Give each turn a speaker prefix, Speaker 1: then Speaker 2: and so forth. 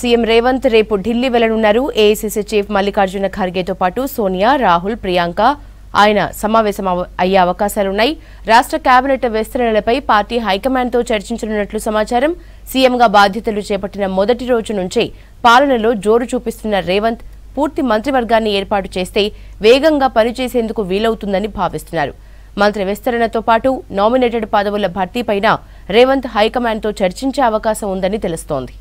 Speaker 1: CM Revanth రేపు ఢిల్లీ వెళ్లనున్నారు AICC chief Mallikarjuna ఖర్గేతో పాటు సోనియా రాహుల్ ప్రియాంక ఆయన సమావేశం అయ్యే అవకాశాలున్నాయి రాష్ట్ర కేబినెట్ విస్తరణలపై పార్టీ హైకమాండ్తో చర్చించనున్నట్లు సమాచారం సీఎంగా బాధ్యతలు చేపట్టిన మొదటి రోజు నుంచే పాలనలో జోరు చూపిస్తున్న రేవంత్ పూర్తి మంత్రివర్గాన్ని ఏర్పాటు చేస్తే వేగంగా పనిచేసేందుకు వీలవుతుందని భావిస్తున్నారు మంత్రి విస్తరణతో పాటు నామినేటెడ్ పదవుల భర్తీపైన రేవంత్ హైకమాండ్తో చర్చించే అవకాశం ఉందని తెలుస్తోంది